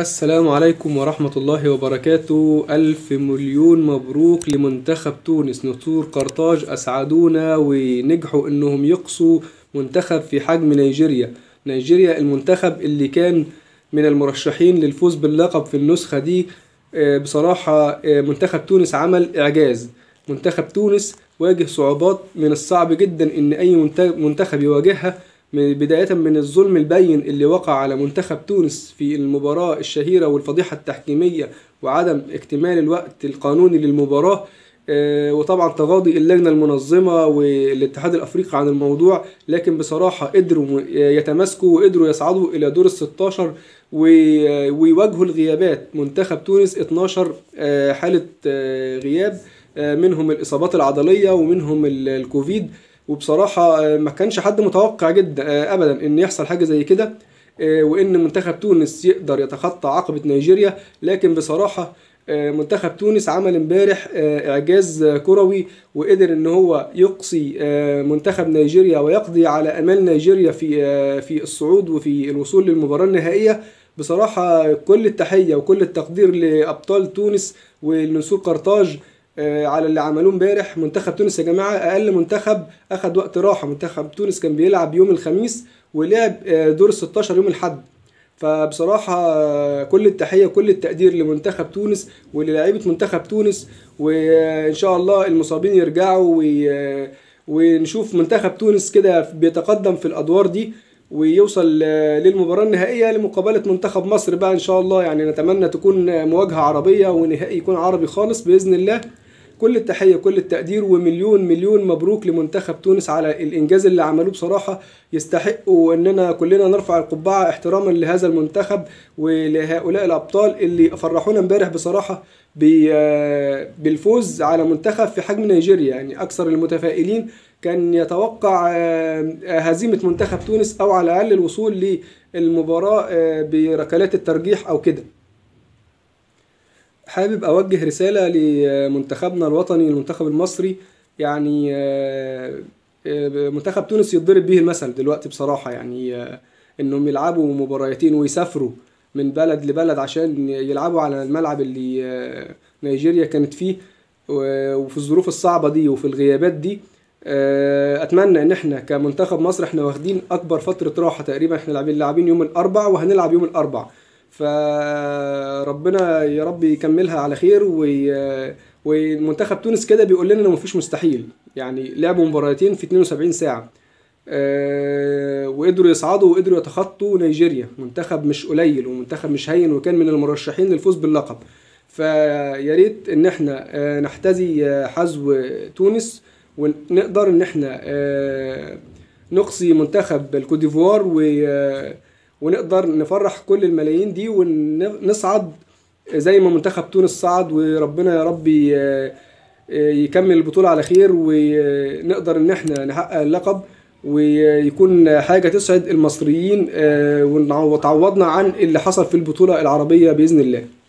السلام عليكم ورحمة الله وبركاته ألف مليون مبروك لمنتخب تونس نسور قرطاج أسعدونا ونجحوا إنهم يقصوا منتخب في حجم نيجيريا نيجيريا المنتخب اللي كان من المرشحين للفوز باللقب في النسخة دي آه، بصراحة آه، منتخب تونس عمل إعجاز منتخب تونس واجه صعوبات من الصعب جدا إن أي منتخب يواجهها من بداية من الظلم البين اللي وقع على منتخب تونس في المباراة الشهيرة والفضيحة التحكيمية وعدم اكتمال الوقت القانوني للمباراة آه، وطبعا تغاضي اللجنة المنظمة والاتحاد الأفريقي عن الموضوع لكن بصراحة قدروا يتماسكوا وقدروا يصعدوا إلى دور ال 16 ويواجهوا الغيابات منتخب تونس 12 آه، حالة آه، غياب منهم الإصابات العضلية ومنهم الكوفيد وبصراحه آه، ما كانش حد متوقع جدا آه، ابدا ان يحصل حاجه زي كده آه، وان منتخب تونس يقدر يتخطى عقبه نيجيريا لكن بصراحه منتخب تونس عمل امبارح اعجاز كروي وقدر ان هو يقصي منتخب نيجيريا ويقضي على امال نيجيريا في في الصعود وفي الوصول للمباراه النهائيه بصراحه كل التحيه وكل التقدير لابطال تونس ولنسور قرطاج آه، على اللي عملوه امبارح منتخب تونس يا جماعه اقل منتخب اخد وقت راحه منتخب تونس كان بيلعب يوم الخميس ولعب آه، دور ال 16 يوم الاحد فبصراحة آه، كل التحية وكل التقدير لمنتخب تونس وللاعيبة منتخب تونس وإن شاء الله المصابين يرجعوا ونشوف منتخب تونس كده بيتقدم في الأدوار دي ويوصل للمباراة النهائية لمقابلة منتخب مصر بقى إن شاء الله يعني نتمنى تكون مواجهة عربية ونهائي يكون عربي خالص بإذن الله كل التحيه كل التقدير ومليون مليون مبروك لمنتخب تونس على الانجاز اللي عملوه بصراحه يستحقوا اننا كلنا نرفع القبعه احتراما لهذا المنتخب ولهؤلاء الابطال اللي فرحونا امبارح بصراحه بالفوز على منتخب في حجم نيجيريا يعني اكثر المتفائلين كان يتوقع آه، هزيمه منتخب تونس او على الاقل الوصول للمباراه آه، بركلات الترجيح او كده حابب اوجه رساله لمنتخبنا الوطني المنتخب المصري يعني آه، آه، منتخب تونس يتضرب بيه المثل دلوقتي بصراحه يعني آه، انهم يلعبوا مباريتين ويسافروا من بلد لبلد عشان يلعبوا على الملعب اللي نيجيريا كانت فيه وفي الظروف الصعبه دي وفي الغيابات دي اتمنى ان احنا كمنتخب مصر احنا واخدين اكبر فتره راحه تقريبا احنا لاعبين لاعبين يوم الاربع وهنلعب يوم الاربع ف ربنا يا رب يكملها على خير ومنتخب تونس كده بيقول لنا انه مفيش مستحيل يعني لعبوا مباراتين في 72 ساعه آه، وقدروا يصعدوا وقدروا يتخطوا نيجيريا منتخب مش قليل ومنتخب مش هين وكان من المرشحين للفوز باللقب فيا ريت ان احنا آه، نحتذي آه، حذو تونس ونقدر ان احنا نقصي منتخب الكوت ديفوار و ونقدر نفرح كل الملايين دي ونصعد زي ما منتخب تونس صعد وربنا يا رب آه، آه، يكمل البطولة على خير ونقدر ان احنا نحقق اللقب ويكون حاجة تسعد المصريين آه، وتعوضنا عن اللي حصل في البطولة العربية بإذن الله